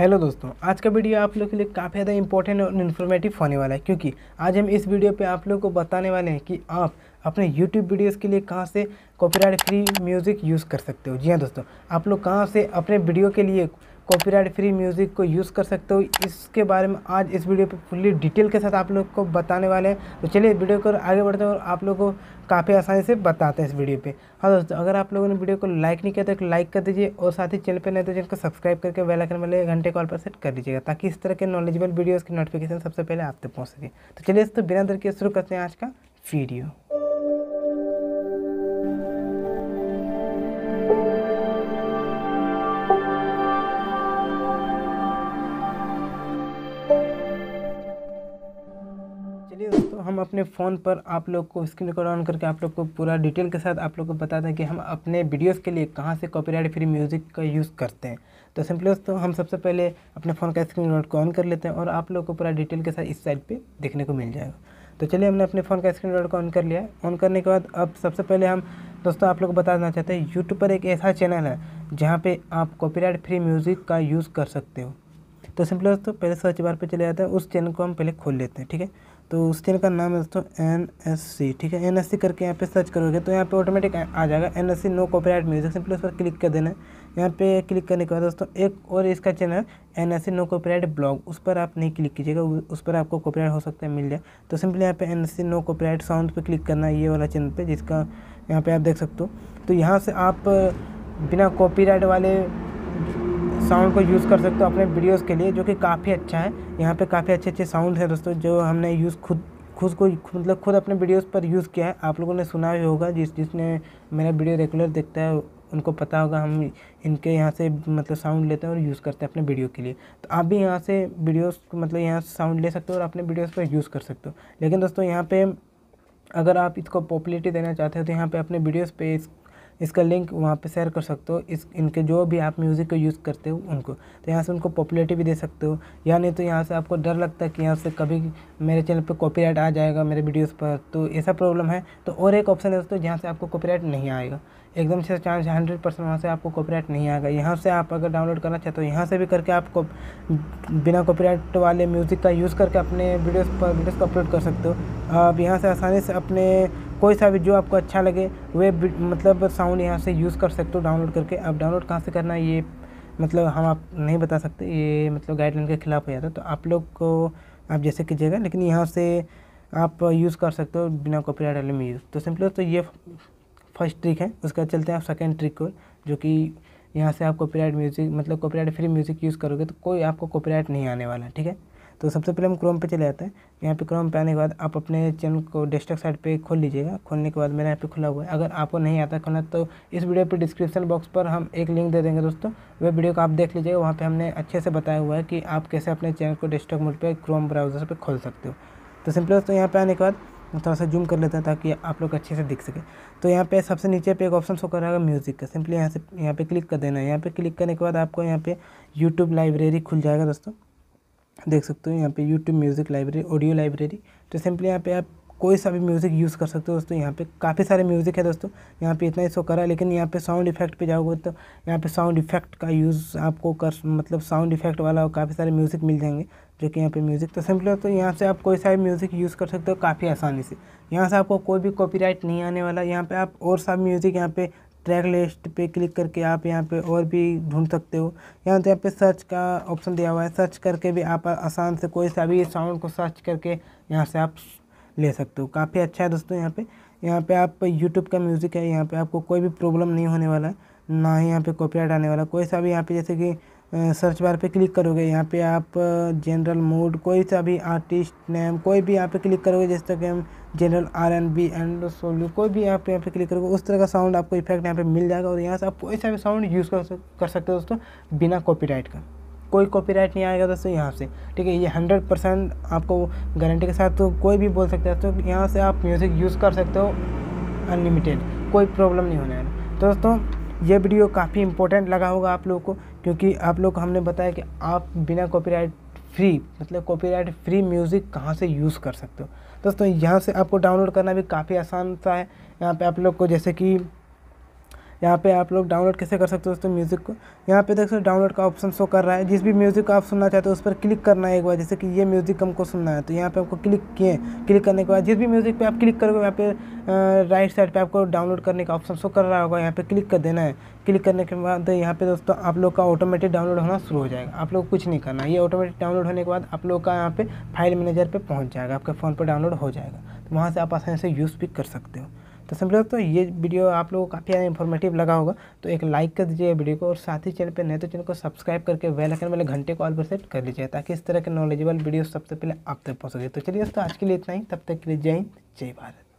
hello दोस्तों आज का वीडियो आप लोग के लिए काफ़ी ज़्यादा इंपॉर्टेंट और इन्फॉर्मेटिव होने वाला है क्योंकि आज हम इस वीडियो पे आप लोग को बताने वाले हैं कि आप अपने यूट्यूब वीडियोस के लिए कहाँ से कॉपीराइट फ्री म्यूज़िक यूज़ कर सकते हो जी हाँ दोस्तों आप लोग कहाँ से अपने वीडियो के लिए कॉपीराइट फ्री म्यूज़िक को यूज़ कर सकते हो इसके बारे में आज इस वीडियो पे फुल्ली डिटेल के साथ आप लोग को बताने वाले हैं तो चलिए वीडियो को आगे बढ़ते हैं और आप लोग को काफ़ी आसानी से बताते हैं इस वीडियो पे हाँ दोस्तों अगर आप लोगों ने वीडियो को लाइक नहीं किया तो एक लाइक कर दीजिए और साथ ही चैनल पर नहीं तो चैनल को सब्सक्राइब करके बेलाइकन वाले घंटे कॉल पर सेट कर दीजिएगा ताकि इस तरह के नॉलेजेबल वीडियोज़ की नोटिफिकेशन सबसे पहले आप तक पहुँच सके तो चलिए दोस्तों बिना दर के शुरू करते हैं आज का वीडियो अपने फ़ोन पर आप लोग को स्क्रीन रिकॉर्ड ऑन करके आप लोग को पूरा डिटेल के साथ आप लोग को बताते हैं कि हम अपने वीडियोस के लिए कहाँ से कॉपीराइट फ्री म्यूज़िक का यूज़ करते हैं तो सिंपली दोस्तों हम सबसे पहले अपने फ़ोन का स्क्रीन रिकॉर्ड को ऑन कर लेते हैं और आप लोग को पूरा डिटेल के साथ इस साइड पर देखने को मिल जाएगा तो चलिए हमने अपने फ़ोन का स्क्रीन रिकॉर्ड को ऑन कर लिया ऑन करने के बाद अब सबसे पहले हम दोस्तों आप लोग को बता देना चाहते हैं यूट्यूब पर एक ऐसा चैनल है जहाँ पर आप कॉपीराइट फ्री म्यूज़िक का यूज़ कर सकते हो तो सिंपली दोस्तों पहले सर्च बार पे चले जाते हैं उस चैनल को हम पहले खोल लेते हैं ठीक है तो उस चैनल का नाम है दोस्तों एन एस सी ठीक है एन एस सी करके यहाँ पे सर्च करोगे तो यहाँ पे ऑटोमेटिक आ जाएगा N S C no copyright music simply उस पर क्लिक कर देना है यहाँ पे क्लिक करने के बाद दोस्तों एक और इसका channel N S C no copyright blog उस पर आप नहीं क्लिक कीजिएगा उस पर आपको कॉपीराइट हो सकता है मिल जाए तो सिंपली यहाँ पे N S C no copyright sound पर क्लिक करना है ये वाला चैनल पर जिसका यहाँ पर आप देख सकते हो तो यहाँ से आप बिना कॉपीराइट वाले साउंड को यूज़ कर सकते हो अपने वीडियोस के लिए जो कि काफ़ी अच्छा है यहाँ पे काफ़ी अच्छे अच्छे साउंड हैं दोस्तों जो हमने यूज़ खुद खुद को मतलब खुद अपने वीडियोस पर यूज़ किया है आप लोगों ने सुना ही होगा जिस जिसने मेरा वीडियो रेगुलर देखता है उनको पता होगा हम इनके यहाँ से मतलब साउंड लेते हैं और यूज़ करते हैं अपने वीडियो के लिए तो आप भी यहाँ से वीडियोस मतलब यहाँ से साउंड ले सकते हो और अपने वीडियोस पर यूज़ कर सकते हो लेकिन दोस्तों यहाँ पर अगर आप इसको पॉपुलरिटी देना चाहते हो तो यहाँ पे अपने वीडियोस पे इसका लिंक वहाँ पे शेयर कर सकते हो इस इनके जो भी आप म्यूज़िक को यूज़ करते हो उनको तो यहाँ से उनको पॉपुलरिटी भी दे सकते हो या नहीं तो यहाँ से आपको डर लगता है कि यहाँ से कभी मेरे चैनल पे कॉपीराइट आ जाएगा मेरे वीडियोस पर तो ऐसा प्रॉब्लम है तो और एक ऑप्शन है दोस्तों जहाँ से आपको कॉपीराइट नहीं आएगा एकदम से चांस हंड्रेड परसेंट वहाँ से आपको कॉपीराइट नहीं आएगा यहाँ से आप अगर डाउनलोड करना चाहते हो यहाँ से भी करके आप बिना कॉपीराइट वाले म्यूज़िक का यूज़ करके अपने वीडियोस पर वीडियोस को अपलोड कर सकते हो आप यहाँ से आसानी से अपने कोई सा भी जो आपको अच्छा लगे वे मतलब साउंड यहाँ से यूज़ कर सकते हो डाउनलोड करके अब डाउनलोड कहाँ से करना है ये मतलब हम आप नहीं बता सकते ये मतलब गाइडलाइन के ख़िलाफ़ हो जाता है तो आप लोग को आप जैसे कीजिएगा लेकिन यहाँ से आप यूज़ कर सकते हो बिना कॉपीराइट वाले में यूज़ तो सिंपल तो ये फर्स्ट ट्रिक है उसके बाद चलते हैं आप सेकेंड ट्रिक को जो कि यहाँ से आप कॉपीराइट म्यूज़िक मतलब कॉपीराइट फ्री म्यूज़िक यूज़ करोगे तो कोई आपको कॉपीराइट नहीं आने वाला ठीक है तो सबसे पहले हम क्रोम पे चले जाते हैं यहाँ पे क्रोम पे आने के बाद आप अपने चैनल को डेस्कटॉप साइड पे खोल लीजिएगा खोलने के बाद मेरा यहाँ पे खुला हुआ है अगर आपको नहीं आता खोलना तो इस वीडियो पे डिस्क्रिप्शन बॉक्स पर हम एक लिंक दे देंगे दोस्तों वह वीडियो को आप देख लीजिएगा वहाँ पर हमने अच्छे से बताया हुआ है कि आप कैसे अपने चैनल को डेस्कटॉप मोड पर क्रोम ब्राउज़र पर खोल सकते हो तो सिंपल दोस्तों यहाँ पर आने के बाद थोड़ा सा जूम कर लेते हैं ताकि आप लोग अच्छे से दिख सके तो यहाँ पे सबसे नीचे पे एक ऑप्शन शो कर रहा है म्यूज़िक का सिंपली यहाँ से यहाँ पे क्लिक कर देना है यहाँ पे क्लिक करने के बाद आपको यहाँ पे यूट्यूब लाइब्रेरी खुल जाएगा दोस्तों देख सकते हो यहाँ पे YouTube music library audio library तो सिंपली यहाँ पे आप कोई सा भी म्यूज़िक यूज़ कर सकते हो दोस्तों यहाँ पे काफ़ी सारे म्यूज़िक है दोस्तों यहाँ पे इतना ही शो करा लेकिन यहाँ पे साउंड इफेक्ट पे जाओगे तो यहाँ पे साउंड इफेक्ट का यूज़ आपको कर मतलब साउंड इफेक्ट वाला और काफ़ी सारे म्यूज़िक मिल जाएंगे जो कि यहाँ पे म्यूज़िक तो सिंपली तो यहाँ से आप कोई सा भी म्यूज़िक यूज़ कर सकते हो काफ़ी आसानी से यहाँ से आपको कोई भी कॉपी नहीं आने वाला यहाँ पर आप और सा म्यूज़िक यहाँ पर ट्रैक लिस्ट पे क्लिक करके आप यहाँ पे और भी ढूंढ सकते हो यहाँ तो यहाँ पे सर्च का ऑप्शन दिया हुआ है सर्च करके भी आप आसान से कोई सा भी साउंड को सर्च करके यहाँ से आप ले सकते हो काफ़ी अच्छा है दोस्तों यहाँ पे यहाँ पे आप यूट्यूब का म्यूज़िक है यहाँ पे आपको कोई भी प्रॉब्लम नहीं होने वाला ना ही यहाँ पर कॉपी आने वाला कोई सा भी यहाँ पर जैसे कि सर्च बार पे क्लिक करोगे यहाँ पे आप जनरल मूड कोई सा भी आर्टिस्ट नेम कोई भी यहाँ पे क्लिक करोगे जैसे तो कि हम general R N B and soul कोई भी आप यहाँ पे क्लिक करोगे उस तरह का साउंड आपको इफेक्ट यहाँ पे मिल जाएगा और यहाँ से आप कोई सा भी साउंड यूज़ कर, कर सकते हो दोस्तों बिना कॉपी का कोई कॉपी नहीं आएगा दोस्तों यहाँ से ठीक है ये हंड्रेड परसेंट आपको गारंटी के साथ तो कोई भी बोल सकता है तो यहाँ से आप म्यूज़िक यूज़ कर सकते हो अनलिमिटेड कोई प्रॉब्लम नहीं होने वाला दोस्तों ये वीडियो काफ़ी इंपॉर्टेंट लगा होगा आप लोग को क्योंकि आप लोग को हमने बताया कि आप बिना कॉपीराइट फ्री मतलब कॉपीराइट फ्री म्यूज़िक कहाँ से यूज़ कर सकते हो दोस्तों यहाँ से आपको डाउनलोड करना भी काफ़ी आसान सा है यहाँ पे आप लोग को जैसे कि यहाँ पे आप लोग डाउनलोड कैसे कर सकते हो दोस्तों म्यूज़िक को यहाँ पे देख सकते हो डाउनलोड का ऑप्शन शो कर रहा है जिस भी म्यूज़िक को आप सुनना चाहते हो उस पर क्लिक करना है एक बार जैसे कि ये म्यूज़िक हमको सुनना है तो यहाँ पे आपको क्लिक किए क्लिक करने के बाद जिस भी म्यूज़िक पे आप क्लिक करोगे यहाँ पे राइट साइड पर आपको डाउनलोड करने का ऑप्शन शो कर रहा होगा यहाँ पे क्लिक कर देना है क्लिक करने के बाद यहाँ पे दोस्तों आप लोग का ऑटोमेटिक डाउनलोड होना शुरू हो जाएगा आप लोग कुछ नहीं करना ये ऑटोमेटिक डाउनलोड होने के बाद आप लोग का यहाँ पे फाइल मैनेजर पर पहुँच जाएगा आपके फ़ोन पर डाउनलोड हो जाएगा तो वहाँ से आप आसानी से यूज़ भी कर सकते हो तो सब लोग तो ये वीडियो आप लोगों को काफ़ी इन्फॉर्मेटिव लगा होगा तो एक लाइक कर दीजिए वीडियो को और साथ ही चैनल पर नए तो चैनल को सब्सक्राइब करके वेल आइकन वाले घंटे को ऑल पर सेट कर लीजिए ताकि इस तरह के नॉलेजेबल वीडियो सबसे पहले आप तक पहुँच सके तो चलिए दोस्तों आज के लिए इतना ही तब तक के लिए जय हिंद जय भारत